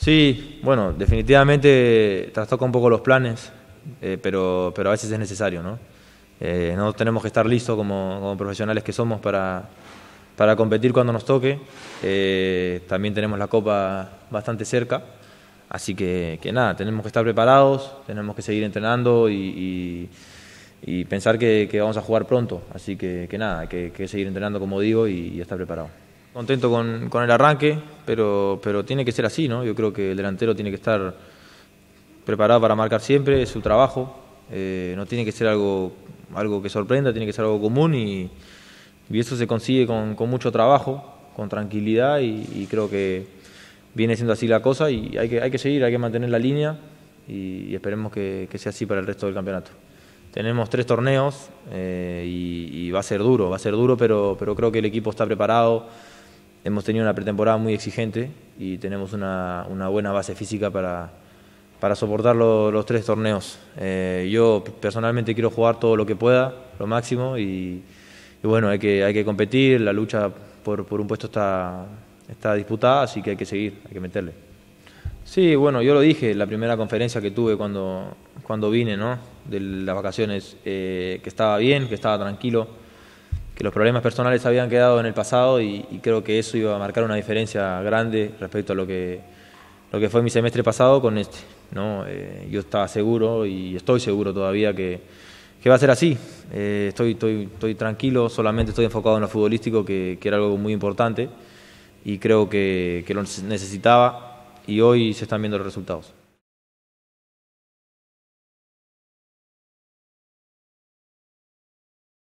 Sí, bueno, definitivamente trastoca un poco los planes, eh, pero, pero a veces es necesario, ¿no? Eh, no tenemos que estar listos como, profesionales que somos para, competir cuando nos toque. Eh, también tenemos la copa bastante cerca, así que, nada, tenemos que estar preparados, tenemos que seguir entrenando y, pensar que, vamos a jugar pronto. Así que, que nada, hay que, seguir entrenando como digo y estar preparado. Contento con, con, el arranque, pero, pero tiene que ser así, ¿no? Yo creo que el delantero tiene que estar preparado para marcar siempre, es su trabajo. Eh, no tiene que ser algo, algo que sorprenda, tiene que ser algo común y, eso se consigue con, mucho trabajo, con tranquilidad y, creo que viene siendo así la cosa y hay que, hay que seguir, hay que mantener la línea y, esperemos que, sea así para el resto del campeonato. Tenemos tres torneos eh, y, va a ser duro, va a ser duro, pero, pero creo que el equipo está preparado hemos tenido una pretemporada muy exigente y tenemos una, buena base física para, para soportar los tres torneos. Eh, yo personalmente quiero jugar todo lo que pueda, lo máximo, y, bueno, hay que, hay que competir, la lucha por, un puesto está, está disputada, así que hay que seguir, hay que meterle. Sí, bueno, yo lo dije, en la primera conferencia que tuve cuando, cuando vine ¿no? de las vacaciones, eh, que estaba bien, que estaba tranquilo los problemas personales habían quedado en el pasado y, creo que eso iba a marcar una diferencia grande respecto a lo que, lo que fue mi semestre pasado con este. ¿no? Eh, yo estaba seguro y estoy seguro todavía que, va a ser así. Eh, estoy, estoy, estoy, tranquilo, solamente estoy enfocado en lo futbolístico, que, era algo muy importante y creo que lo necesitaba y hoy se están viendo los resultados.